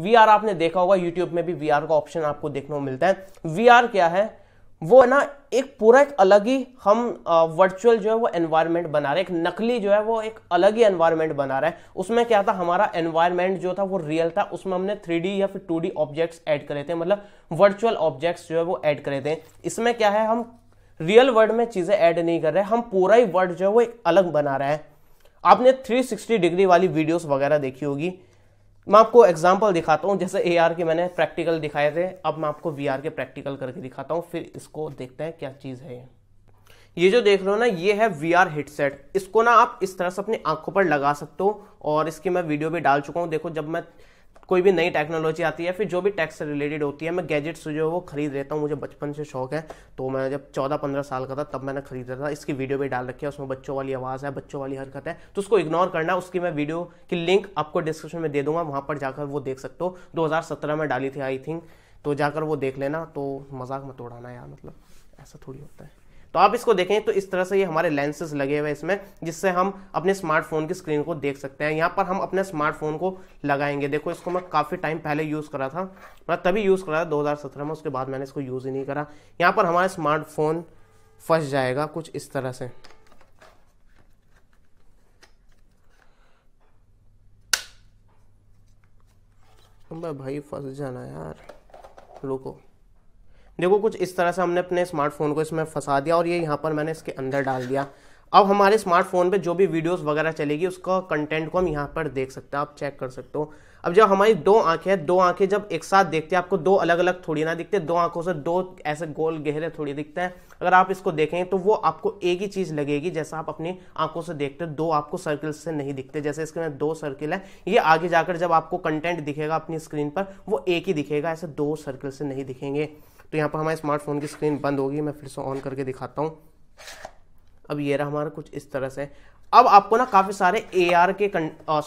VR आपने देखा होगा यूट्यूब में भी वीआर का ऑप्शन आपको देखने को मिलता है वीआर क्या है वो है ना एक पूरा एक अलग ही हम वर्चुअल जो है वो एनवायरनमेंट बना रहे हैं एक नकली जो है वो एक अलग ही एनवायरनमेंट बना रहा है उसमें क्या था हमारा एनवायरनमेंट जो था वो रियल था उसमें हमने थ्री या फिर टू ऑब्जेक्ट्स ऐड करे थे मतलब वर्चुअल ऑब्जेक्ट्स जो है वो ऐड करे थे इसमें क्या है हम रियल वर्ल्ड में चीज़ें ऐड नहीं कर रहे हम पूरा ही वर्ल्ड जो है वो एक अलग बना रहे हैं आपने थ्री डिग्री वाली वीडियोज वगैरह देखी होगी मैं आपको एग्जाम्पल दिखाता हूँ जैसे ए के मैंने प्रैक्टिकल दिखाए थे अब मैं आपको वी के प्रैक्टिकल करके दिखाता हूँ फिर इसको देखते हैं क्या चीज़ है ये जो देख रहे हो ना ये है वी आर हेडसेट इसको ना आप इस तरह से अपनी आंखों पर लगा सकते हो और इसकी मैं वीडियो भी डाल चुका हूँ देखो जब मैं कोई भी नई टेक्नोलॉजी आती है फिर जो भी टैक्स से रिलेटेड होती है मैं गैजेट्स जो है वो खरीद लेता हूँ मुझे बचपन से शौक है तो मैं जब चौदह पंद्रह साल का था तब मैंने खरीदा था इसकी वीडियो भी डाल रखी है उसमें बच्चों वाली आवाज़ है बच्चों वाली हरकत है तो उसको इग्नोर करना उसकी मैं वीडियो की लिंक आपको डिस्क्रिप्शन में दे दूंगा वहाँ पर जाकर वो देख सकते हो दो में डाली थी आई थिंक तो जाकर वो देख लेना तो मजाक मत उड़ाना यार मतलब ऐसा थोड़ी होता है तो आप इसको देखें तो इस तरह से ये हमारे लेंसेज लगे हुए इसमें जिससे हम अपने स्मार्टफोन की स्क्रीन को देख सकते हैं यहाँ पर हम अपने स्मार्टफोन को लगाएंगे देखो इसको मैं काफ़ी टाइम पहले यूज़ करा था मैं तभी यूज़ करा था दो में उसके बाद मैंने इसको यूज़ ही नहीं करा यहाँ पर हमारा स्मार्टफोन फंस जाएगा कुछ इस तरह से भाई फंस जाना यार रुको देखो कुछ इस तरह से हमने अपने स्मार्टफोन को इसमें फंसा दिया और ये यहाँ पर मैंने इसके अंदर डाल दिया अब हमारे स्मार्टफोन पे जो भी वीडियोस वगैरह चलेगी उसका कंटेंट को हम यहाँ पर देख सकते हैं आप चेक कर सकते हो अब जब हमारी दो आंखें हैं दो आंखें जब एक साथ देखते हैं आपको दो अलग अलग थोड़ी ना दिखते दो आंखों से दो ऐसे गोल गहरे थोड़ी दिखते हैं अगर आप इसको देखें तो वो आपको एक ही चीज़ लगेगी जैसा आप अपनी आंखों से देखते दो आपको सर्किल से नहीं दिखते जैसे इसके अंदर दो सर्किल है ये आगे जाकर जब आपको कंटेंट दिखेगा अपनी स्क्रीन पर वो एक ही दिखेगा ऐसे दो सर्किल से नहीं दिखेंगे तो यहाँ पर हमारे स्मार्टफोन की स्क्रीन बंद होगी मैं फिर से ऑन करके दिखाता हूँ अब ये रहा हमारा कुछ इस तरह से अब आपको ना काफ़ी सारे ए आर के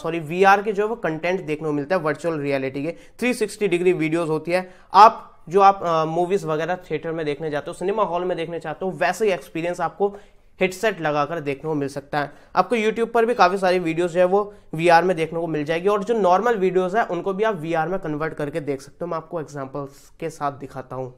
सॉरी वी आर के जो है वो कंटेंट देखने को मिलता है वर्चुअल रियलिटी के 360 डिग्री वीडियोस होती है आप जो आप मूवीज़ वगैरह थिएटर में देखने जाते हो सिनेमा हॉल में देखने चाहते हो वैसे ही एक्सपीरियंस आपको हेडसेट लगाकर देखने को मिल सकता है आपको यूट्यूब पर भी काफ़ी सारी वीडियोस जो है वो वी में देखने को मिल जाएगी और जो नॉर्मल वीडियोज़ है उनको भी आप वी में कन्वर्ट करके देख सकते हो मैं आपको एग्जाम्पल्स के साथ दिखाता हूँ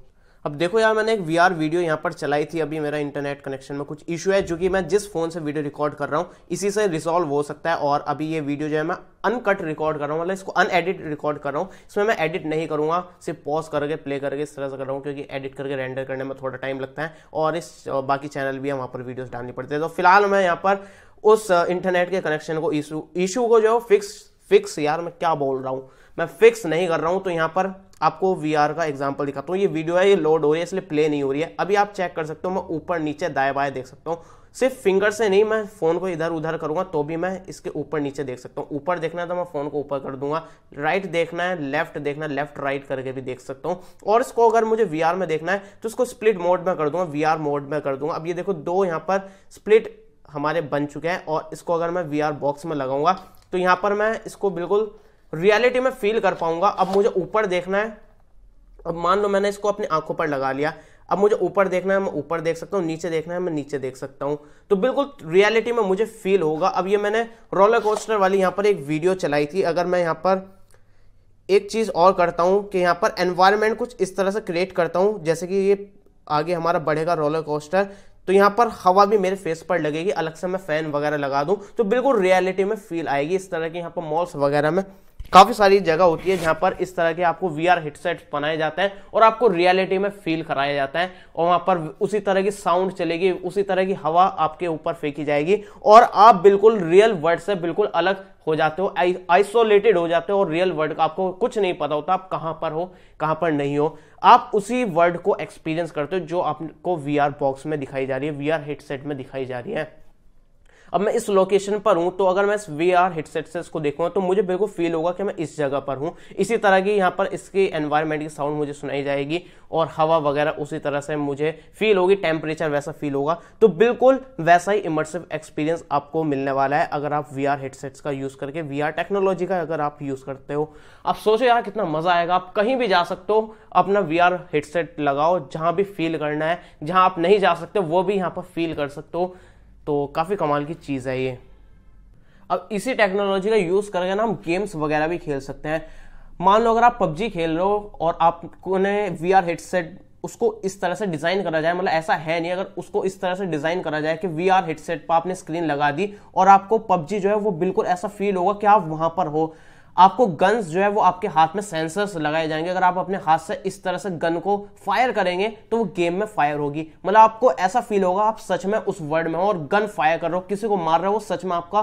अब देखो यार मैंने एक वी आर वीडियो यहाँ पर चलाई थी अभी मेरा इंटरनेट कनेक्शन में कुछ इशू है जो कि मैं जिस फोन से वीडियो रिकॉर्ड कर रहा हूँ इसी से रिसॉल्व हो सकता है और अभी ये वीडियो जो है मैं अनकट रिकॉर्ड कर रहा हूँ मतलब इसको अनएडिट रिकॉर्ड कर रहा हूँ इसमें मैं एडिट नहीं करूँगा सिर्फ पॉज करके प्ले करके इस तरह से कर रहा हूँ क्योंकि एडिट करके रेंडर करने में थोड़ा टाइम लगता है और इस बाकी चैनल भी है वहाँ पर वीडियोज़ डालनी पड़ती है तो फिलहाल मैं यहाँ पर उस इंटरनेट uh, के कनेक्शन को इशू इशू को जो फिक्स फिक्स यार मैं क्या बोल रहा हूँ मैं फिक्स नहीं कर रहा हूँ तो यहाँ पर आपको आर का एग्जाम्पल दिखाता हूँ ये वीडियो है ये लोड हो रही है इसलिए प्ले नहीं हो रही है अभी आप चेक कर सकते हो मैं ऊपर नीचे दाए बाएं देख सकता हूँ सिर्फ फिंगर से नहीं मैं फ़ोन को इधर उधर करूंगा तो भी मैं इसके ऊपर नीचे देख सकता हूँ ऊपर देखना है तो मैं फ़ोन को ऊपर कर दूंगा राइट देखना है लेफ्ट देखना है लेफ्ट राइट करके भी देख सकता हूँ और इसको अगर मुझे वी में देखना है तो इसको स्प्लिट मोड में कर दूंगा वी मोड में कर दूंगा अब ये देखो दो यहाँ पर स्प्लिट हमारे बन चुके हैं और इसको अगर मैं वी बॉक्स में लगाऊंगा तो यहाँ पर मैं इसको बिल्कुल रियलिटी में फील कर पाऊंगा अब मुझे ऊपर देखना है अब मान लो मैंने इसको अपनी आंखों पर लगा लिया अब मुझे ऊपर देखना है मैं ऊपर देख सकता हूँ नीचे देखना है मैं नीचे देख सकता हूँ तो बिल्कुल रियलिटी में मुझे फील होगा अब ये मैंने रोलर कोस्टर वाली यहाँ पर एक वीडियो चलाई थी अगर मैं यहाँ पर एक चीज़ और करता हूँ कि यहाँ पर एनवायरमेंट कुछ इस तरह से क्रिएट करता हूँ जैसे कि ये आगे हमारा बढ़ेगा रोलर कोस्टर तो यहाँ पर हवा भी मेरे फेस पर लगेगी अलग से मैं फ़ैन वगैरह लगा दूँ तो बिल्कुल रियलिटी में फील आएगी इस तरह के यहाँ पर मॉल्स वगैरह में काफी सारी जगह होती है जहां पर इस तरह के आपको वी आर हेडसेट बनाए जाते हैं और आपको रियलिटी में फील कराया जाता है और वहां पर उसी तरह की साउंड चलेगी उसी तरह की हवा आपके ऊपर फेंकी जाएगी और आप बिल्कुल रियल वर्ल्ड से बिल्कुल अलग हो जाते हो आइसोलेटेड हो जाते हो और रियल वर्ल्ड का आपको कुछ नहीं पता होता आप कहां पर हो कहां पर नहीं हो आप उसी वर्ल्ड को एक्सपीरियंस करते हो जो आपको वी बॉक्स में दिखाई जा रही है वी हेडसेट में दिखाई जा रही है अब मैं इस लोकेशन पर हूं तो अगर मैं इस वी आर हेडसेट से इसको देखूंगा तो मुझे बिल्कुल फील होगा कि मैं इस जगह पर हूं इसी तरह की यहाँ पर इसकी एनवायरमेंट की साउंड मुझे सुनाई जाएगी और हवा वगैरह उसी तरह से मुझे फील होगी टेम्परेचर वैसा फील होगा तो बिल्कुल वैसा ही इमर्सिव एक्सपीरियंस आपको मिलने वाला है अगर आप वी आर हेडसेट्स का यूज़ करके वी आर टेक्नोलॉजी का अगर आप यूज़ करते हो आप सोचो यार कितना मज़ा आएगा आप कहीं भी जा सकते हो अपना वी आर हेडसेट लगाओ जहां भी फील करना है जहां आप नहीं जा सकते वो भी यहाँ पर फील कर सकते हो तो काफ़ी कमाल की चीज़ है ये अब इसी टेक्नोलॉजी का यूज़ करके ना हम गेम्स वगैरह भी खेल सकते हैं मान लो अगर आप पबजी खेल रहे हो और आपको ने वी आर हेडसेट उसको इस तरह से डिज़ाइन करा जाए मतलब ऐसा है नहीं अगर उसको इस तरह से डिज़ाइन करा जाए कि वी आर हेडसेट पर आपने स्क्रीन लगा दी और आपको पबजी जो है वो बिल्कुल ऐसा फील होगा कि आप वहाँ पर हो आपको गन्स जो है वो आपके हाथ में सेंसर्स लगाए जाएंगे अगर आप अपने हाथ से इस तरह से गन को फायर करेंगे तो वो गेम में फायर होगी मतलब आपको ऐसा फील होगा आप सच में उस वर्ड में हो और गन फायर कर रहे हो किसी को मार रहे हो सच में आपका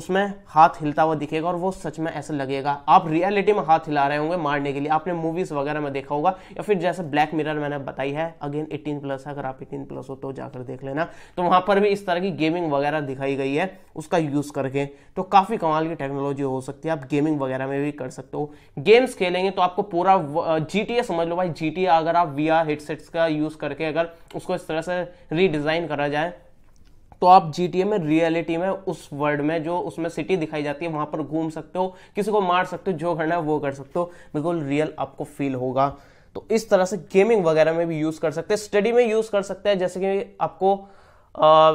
उसमें हाथ हिलता हुआ दिखेगा और वो सच में ऐसा लगेगा आप रियलिटी में हाथ हिला रहे होंगे मारने के लिए आपने मूवीज़ वगैरह में देखा होगा या फिर जैसे ब्लैक मिरर मैंने बताई है अगेन 18 प्लस है अगर आप 18 प्लस हो तो जाकर देख लेना तो वहां पर भी इस तरह की गेमिंग वगैरह दिखाई गई है उसका यूज़ करके तो काफ़ी कमाल की टेक्नोलॉजी हो सकती है आप गेमिंग वगैरह में भी कर सकते हो गेम्स खेलेंगे तो आपको पूरा जी समझ लो भाई जी अगर आप वी हेडसेट्स का यूज़ करके अगर उसको इस तरह से रीडिज़ाइन करा जाए तो आप जीटीए में रियलिटी में उस वर्ल्ड में जो उसमें सिटी दिखाई जाती है वहां पर घूम सकते हो किसी को मार सकते हो जो करना है वो कर सकते हो बिल्कुल रियल आपको फील होगा तो इस तरह से गेमिंग वगैरह में भी यूज कर सकते हैं स्टडी में यूज कर सकते हैं जैसे कि आपको आ,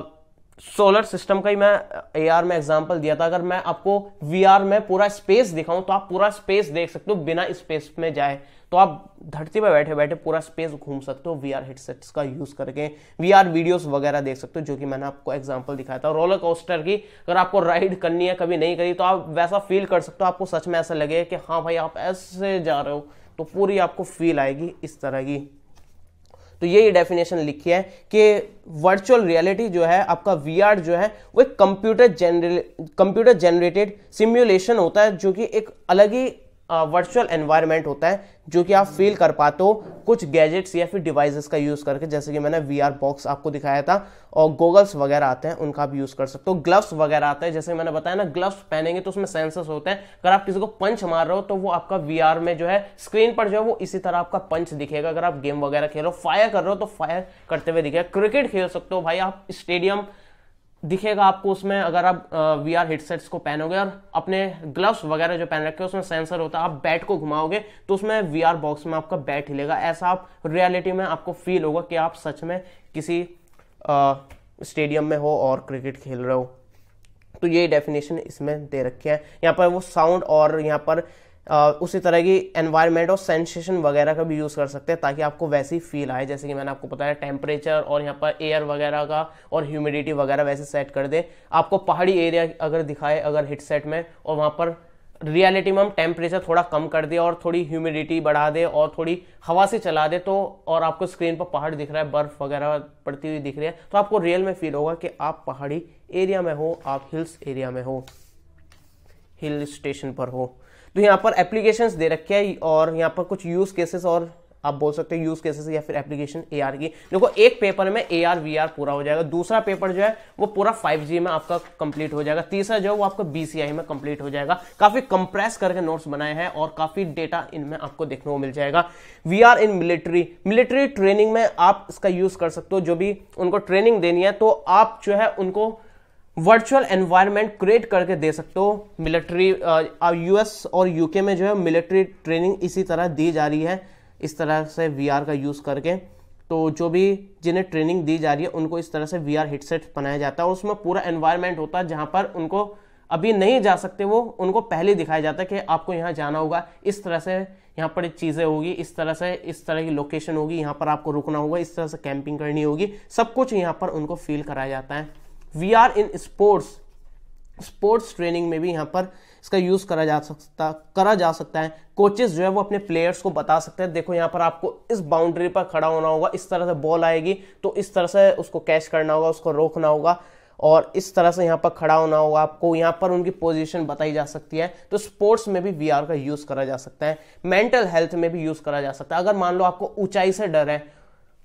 सोलर सिस्टम का ही मैं ए में एग्जांपल दिया था अगर मैं आपको वी में पूरा स्पेस दिखाऊं तो आप पूरा स्पेस देख सकते हो बिना स्पेस में जाए तो आप धरती पर बैठे बैठे पूरा स्पेस घूम सकते हो वी हेडसेट्स का यूज करके वी वीडियोस वगैरह देख सकते हो जो कि मैंने आपको एग्जाम्पल दिखाया था रोलर कोस्टर की अगर आपको राइड करनी है कभी नहीं करी तो आप वैसा फील कर सकते हो आपको सच में ऐसा लगे कि हाँ भाई आप ऐसे जा रहे हो तो पूरी आपको फील आएगी इस तरह की तो ये डेफिनेशन लिखी है कि वर्चुअल रियलिटी जो है आपका वी जो है वो एक कंप्यूटर जनरे कंप्यूटर जनरेटेड सिम्युलेशन होता है जो कि एक अलग ही वर्चुअल एनवायरनमेंट होता है जो कि आप फील कर पाते हो कुछ गैजेट्स या फिर डिवाइसेस का यूज़ करके जैसे कि मैंने वी बॉक्स आपको दिखाया था और गोगल्स वगैरह आते हैं उनका आप यूज़ कर सकते हो ग्लव्स वगैरह आते हैं जैसे मैंने बताया ना ग्लव्स पहनेंगे तो उसमें सेंसर्स होते हैं अगर आप किसी को पंच मार रहे हो तो वो आपका वी में जो है स्क्रीन पर जो है वो इसी तरह आपका पंच दिखेगा अगर आप गेम वगैरह खेलो फायर कर रहे हो तो फायर करते हुए दिखेगा क्रिकेट खेल सकते हो भाई आप स्टेडियम दिखेगा आपको उसमें अगर आप वी आर हेडसेट्स को पहनोगे और अपने ग्लव्स वगैरह जो पहन रखे हैं उसमें सेंसर होता है आप बैट को घुमाओगे तो उसमें वी आर बॉक्स में आपका बैट हिलेगा ऐसा आप रियलिटी में आपको फील होगा कि आप सच में किसी स्टेडियम में हो और क्रिकेट खेल रहे हो तो ये डेफिनेशन इसमें दे रखे हैं यहाँ पर वो साउंड और यहाँ पर उसी तरह की एनवायरमेंट और सेंसेशन वगैरह का भी यूज़ कर सकते हैं ताकि आपको वैसी फील आए जैसे कि मैंने आपको बताया टेम्परेचर और यहाँ पर एयर वगैरह का और ह्यूमिडिटी वगैरह वैसे सेट कर दे आपको पहाड़ी एरिया अगर दिखाए अगर हिट सेट में और वहाँ पर रियलिटी में हम टेम्परेचर थोड़ा कम कर दे और थोड़ी ह्यूमिडिटी बढ़ा दे और थोड़ी हवा से चला दे तो और आपको स्क्रीन पर पहाड़ दिख रहा है बर्फ़ वगैरह पड़ती हुई दिख रही है तो आपको रियल में फील होगा कि आप पहाड़ी एरिया में हो आप हिल्स एरिया में हो हिल स्टेशन पर हो तो यहाँ पर एप्लीकेशंस दे रखे हैं और यहाँ पर कुछ यूज केसेस और आप बोल सकते हैं यूज केसेस या फिर एप्लीकेशन ए की देखो एक पेपर में ए आर वी आर पूरा हो जाएगा दूसरा पेपर जो है वो पूरा 5G में आपका कंप्लीट हो जाएगा तीसरा जो है वो आपका बीसीआई में कंप्लीट हो जाएगा काफी कंप्रेस करके नोट्स बनाए हैं और काफी डेटा इनमें आपको देखने को मिल जाएगा V R in military military training में आप इसका यूज कर सकते हो जो भी उनको ट्रेनिंग देनी है तो आप जो है उनको वर्चुअल एनवायरनमेंट क्रिएट करके दे सकते हो मिलिट्री यूएस uh, और यूके में जो है मिलिट्री ट्रेनिंग इसी तरह दी जा रही है इस तरह से वीआर का यूज़ करके तो जो भी जिन्हें ट्रेनिंग दी जा रही है उनको इस तरह से वी आर हेडसेट बनाया जाता है उसमें पूरा एनवायरनमेंट होता है जहाँ पर उनको अभी नहीं जा सकते वो उनको पहले दिखाया जाता है कि आपको यहाँ जाना होगा इस तरह से यहाँ पर चीज़ें होगी इस तरह से इस तरह की लोकेशन होगी यहाँ पर आपको रुकना होगा इस तरह से कैंपिंग करनी होगी सब कुछ यहाँ पर उनको फील कराया जाता है V R in sports sports training में भी यहाँ पर इसका यूज़ करा जा सकता करा जा सकता है कोचेस जो है वो अपने प्लेयर्स को बता सकते हैं देखो यहाँ पर आपको इस बाउंड्री पर खड़ा होना होगा इस तरह से बॉल आएगी तो इस तरह से उसको कैच करना होगा उसको रोकना होगा और इस तरह से यहाँ पर खड़ा होना होगा आपको यहाँ पर उनकी पोजीशन बताई जा सकती है तो स्पोर्ट्स में भी वीआर का यूज़ करा जा सकता है मेंटल हेल्थ में भी यूज़ करा जा सकता है अगर मान लो आपको ऊंचाई से डर है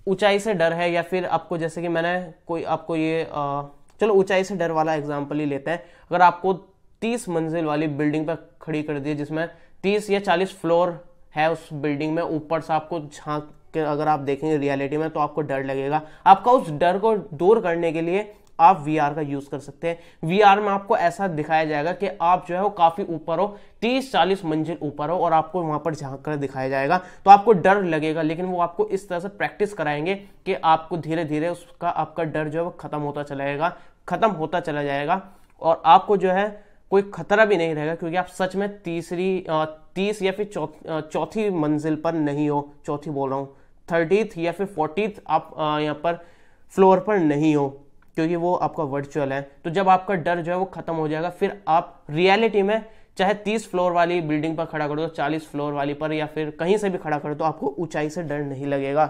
ऊंचाई से डर है या फिर आपको जैसे कि मैंने कोई आपको ये आ, चलो ऊंचाई से डर वाला एग्जाम्पल ही लेते हैं अगर आपको तीस मंजिल वाली बिल्डिंग पर खड़ी कर दिए जिसमें तीस या चालीस फ्लोर है उस बिल्डिंग में ऊपर से आपको झांक के अगर आप देखेंगे रियलिटी में तो आपको डर लगेगा आपका उस डर को दूर करने के लिए आप वी का यूज कर सकते हैं वी में आपको ऐसा दिखाया जाएगा कि आप जो है वो काफी ऊपर हो 30-40 मंजिल ऊपर हो और आपको वहां पर झांक कर दिखाया जाएगा तो आपको डर लगेगा लेकिन वो आपको इस तरह से प्रैक्टिस कराएंगे कि आपको धीरे धीरे उसका आपका डर जो है वो खत्म होता चलाएगा ख़त्म होता चला जाएगा और आपको जो है कोई खतरा भी नहीं रहेगा क्योंकि आप सच में तीसरी तीस या फिर चौथी मंजिल पर नहीं हो चौथी बोल रहा हूँ थर्टीथ या फिर फोर्टीथ आप यहाँ पर फ्लोर पर नहीं हो क्योंकि वो आपका वर्चुअल है तो जब आपका डर जो है वो ख़त्म हो जाएगा फिर आप रियलिटी में चाहे तीस फ्लोर वाली बिल्डिंग पर खड़ा करो चालीस फ्लोर वाली पर या फिर कहीं से भी खड़ा करो तो आपको ऊंचाई से डर नहीं लगेगा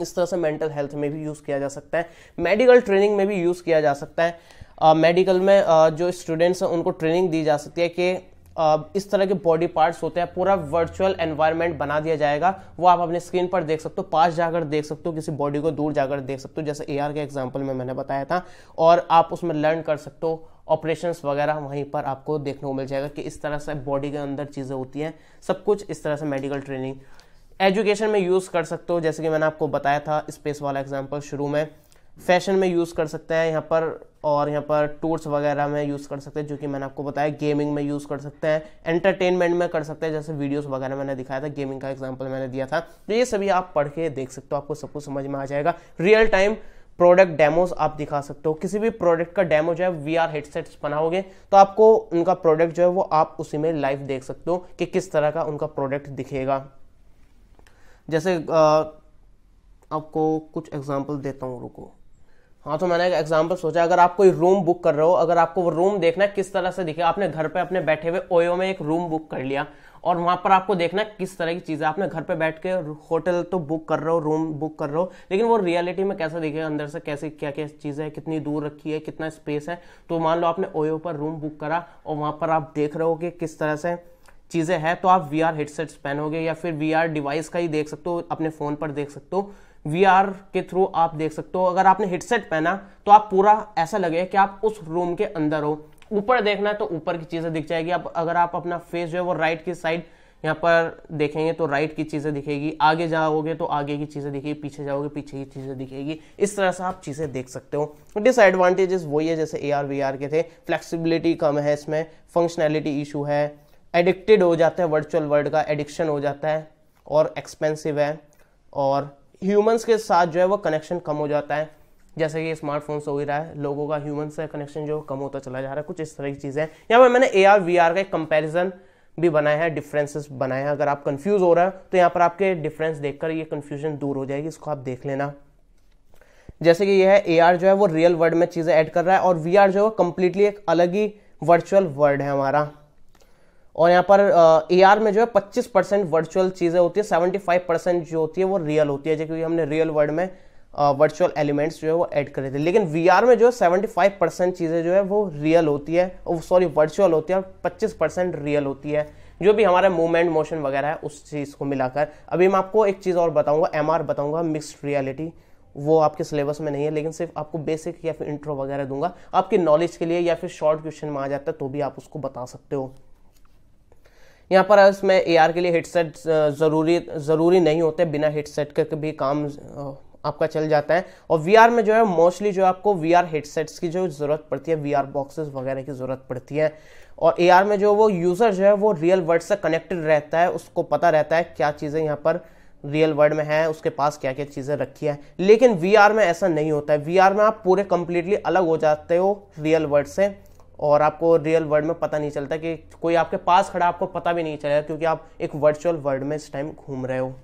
इस तरह से मेंटल हेल्थ में भी यूज़ किया जा सकता है मेडिकल ट्रेनिंग में भी यूज़ किया जा सकता है मेडिकल uh, में uh, जो स्टूडेंट्स हैं उनको ट्रेनिंग दी जा सकती है कि uh, इस तरह के बॉडी पार्ट्स होते हैं पूरा वर्चुअल एनवायरनमेंट बना दिया जाएगा वो आप अपने स्क्रीन पर देख सकते हो पास जाकर देख सकते हो किसी बॉडी को दूर जाकर देख सकते हो जैसे एआर के एग्जांपल में मैंने बताया था और आप उसमें लर्न कर सकते हो ऑपरेशंस वगैरह वहीं पर आपको देखने को मिल जाएगा कि इस तरह से बॉडी के अंदर चीज़ें होती हैं सब कुछ इस तरह से मेडिकल ट्रेनिंग एजुकेशन में यूज़ कर सकते हो जैसे कि मैंने आपको बताया था स्पेस वाला एग्जाम्पल शुरू में फैशन में यूज़ कर सकते हैं यहाँ पर और यहाँ पर टूर्स वगैरह में यूज़ कर सकते हैं जो कि मैंने आपको बताया गेमिंग में यूज़ कर सकते हैं एंटरटेनमेंट में कर सकते हैं जैसे वीडियोस वगैरह मैंने दिखाया था गेमिंग का एग्जांपल मैंने दिया था तो ये सभी आप पढ़ के देख सकते हो आपको सब कुछ समझ में आ जाएगा रियल टाइम प्रोडक्ट डेमोज आप दिखा सकते हो किसी भी प्रोडक्ट का डेमो जो है वी आर हेडसेट्स बनाओगे तो आपको उनका प्रोडक्ट जो है वो आप उसी में लाइव देख सकते हो कि किस तरह का उनका प्रोडक्ट दिखेगा जैसे आपको कुछ एग्जाम्पल देता हूँ रुको हाँ तो मैंने एक एग्जाम्पल सोचा अगर आप कोई रूम बुक कर रहे हो अगर आपको वो रूम देखना है किस तरह से दिखे आपने घर पे अपने बैठे हुए ओयो में एक रूम बुक कर लिया और वहाँ पर आपको देखना है किस तरह की चीज़ें आपने घर पे बैठ के होटल तो बुक कर रहे हो रूम बुक कर रहे हो लेकिन वो रियलिटी में कैसा दिखेगा अंदर से कैसे क्या क्या चीज़ें हैं कितनी दूर रखी है कितना स्पेस है तो मान लो आपने ओयो पर रूम बुक करा और वहाँ पर आप देख रहे हो कि किस तरह से चीज़ें हैं तो आप वी आर हेडसेट्स पहनोगे या फिर वी आर डिवाइस का ही देख सकते हो अपने फ़ोन पर देख सकते हो वी आर के थ्रू आप देख सकते हो अगर आपने हेडसेट पहना तो आप पूरा ऐसा लगे कि आप उस रूम के अंदर हो ऊपर देखना है तो ऊपर की चीज़ें दिख जाएगी आप अगर आप अपना फेस जो है वो राइट की साइड यहाँ पर देखेंगे तो राइट की चीज़ें दिखेगी आगे जाओगे तो आगे की चीज़ें दिखेगी पीछे जाओगे पीछे की चीज़ें दिखेगी इस तरह से आप चीज़ें देख सकते हो डिसएडवांटेजेस वही है जैसे ए आर वी आर के थे फ्लेक्सिबिलिटी कम है इसमें फंक्शनैलिटी इशू है एडिक्टेड हो जाते हैं वर्चुअल वर्ल्ड का एडिक्शन हो जाता है और एक्सपेंसिव है और ह्यूमंस के साथ जो है वो कनेक्शन कम हो जाता है जैसे कि स्मार्टफोन हो ही रहा है लोगों का ह्यूमन से कनेक्शन जो कम होता चला जा रहा है कुछ इस तरह की चीज़ें यहाँ पर मैंने ए आर वी आर का एक कंपेरिजन भी बनाया है डिफरेंसेस बनाए हैं अगर आप कन्फ्यूज हो रहा है तो यहाँ पर आपके डिफरेंस देखकर ये कन्फ्यूजन दूर हो जाएगी इसको आप देख लेना जैसे कि यह है ए आर जो है वो रियल वर्ल्ड में चीज़ें ऐड कर रहा है और वी आर जो है वो कम्प्लीटली एक अलग ही वर्चुअल वर्ल्ड है हमारा और यहाँ पर ए uh, में जो है 25 परसेंट वर्चुअल चीज़ें होती है 75 परसेंट जो होती है वो रियल होती है क्योंकि हमने रियल वर्ल्ड में वर्चुअल uh, एलिमेंट्स जो है वो ऐड करे थे लेकिन वी में जो है सेवेंटी फाइव परसेंट चीज़ें जो है वो रियल होती है सॉरी वर्चुअल होती है और पच्चीस परसेंट रियल होती है जो भी हमारा मूवमेंट मोशन वगैरह है उस चीज़ को मिलाकर अभी मैं आपको एक चीज़ और बताऊंगा एम बताऊंगा मिक्सड रियलिटी वो आपके सिलेबस में नहीं है लेकिन सिर्फ आपको बेसिक या फिर इंट्रो वगैरह दूंगा आपकी नॉलेज के लिए या फिर शॉर्ट क्वेश्चन में आ जाता है तो भी आप उसको बता सकते हो यहाँ पर इसमें ए के लिए हेडसेट ज़रूरी ज़रूरी नहीं होते बिना हेडसेट के भी काम आपका चल जाता है और वी में जो है मोस्टली जो है आपको वी हेडसेट्स की जो ज़रूरत पड़ती है वी बॉक्सेस वगैरह की ज़रूरत पड़ती है और ए में जो वो यूज़र जो है वो रियल वर्ल्ड से कनेक्टेड रहता है उसको पता रहता है क्या चीज़ें यहाँ पर रियल वर्ल्ड में है उसके पास क्या क्या चीज़ें रखी है लेकिन वी में ऐसा नहीं होता है वी में आप पूरे कंप्लीटली अलग हो जाते हो रियल वर्ल्ड से और आपको रियल वर्ल्ड में पता नहीं चलता कि कोई आपके पास खड़ा आपको पता भी नहीं चलेगा क्योंकि आप एक वर्चुअल वर्ल्ड में इस टाइम घूम रहे हो